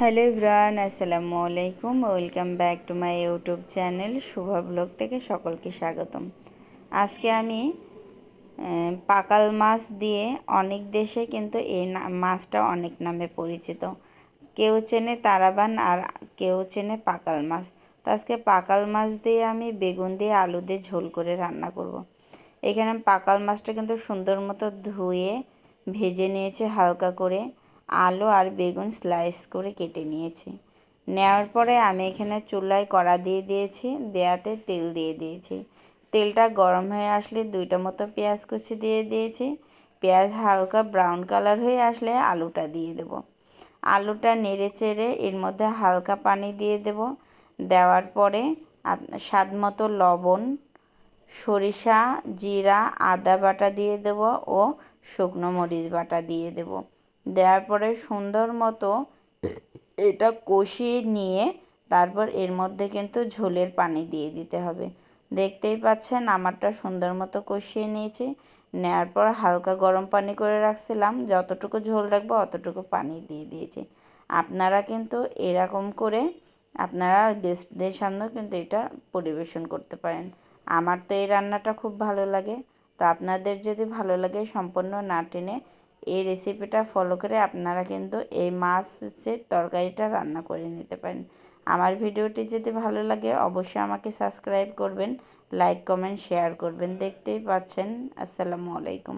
Hello Ibran আসসালামু আলাইকুম welcome back to my YouTube channel Shuvo blog থেকে সকলকে স্বাগতম আজকে আমি পাকাল মাছ দিয়ে অনেক দেশে কিন্তু এই মাছটা অনেক নামে পরিচিত কেউ চেনে তারাবান আর কেউ চেনে পাকাল মাছ তো আজকে পাকাল মাছ দিয়ে আমি বেগুন দিয়ে আলু দিয়ে ঝোল করে রান্না করব। এখানে পাকাল মাছটা কিন্তু সুন্দর মতো ধুয়ে ভেজে নিয়েছে হালকা করে আলু আর বেগুন স্লাইস করে কেটে নিয়েছি নেওয়ার পরে আমি এখানে চুলায় কড়া দিয়ে দিয়েছি দেয়াতে তেল দিয়ে দিয়েছি তেলটা গরম হয়ে আসলে দুইটা মতো পেঁয়াজ কুচি দিয়ে দিয়েছি পেঁয়াজ হালকা ব্রাউন কালার হয়ে আসলে আলুটা দিয়ে দেব আলুটা নেড়ে চেড়ে এর মধ্যে হালকা পানি দিয়ে দেব দেওয়ার পরে স্বাদ মতো লবণ সরিষা জিরা আদা বাটা দিয়ে দেব ও শুকনো মরিচ বাটা দিয়ে দেবো দেওয়ার পরে সুন্দর মতো এটা কষিয়ে নিয়ে তারপর এর মধ্যে কিন্তু ঝোলের পানি দিয়ে দিতে হবে দেখতেই পাচ্ছেন আমারটা সুন্দর মতো কষিয়ে নিয়েছি নেয়ার পর হালকা গরম পানি করে রাখছিলাম যতটুকু ঝোল রাখবো অতটুকু পানি দিয়ে দিয়েছি আপনারা কিন্তু এরকম করে আপনারা গেস্টদের সামনেও কিন্তু এটা পরিবেশন করতে পারেন আমার তো এই রান্নাটা খুব ভালো লাগে তো আপনাদের যদি ভালো লাগে সম্পূর্ণ না টেনে এই রেসিপিটা ফলো করে আপনারা কিন্তু এই মাছের তরকারিটা রান্না করে নিতে পারেন আমার ভিডিওটি যদি ভালো লাগে অবশ্যই আমাকে সাবস্ক্রাইব করবেন লাইক কমেন্ট শেয়ার করবেন দেখতেই পাচ্ছেন আসসালামু আলাইকুম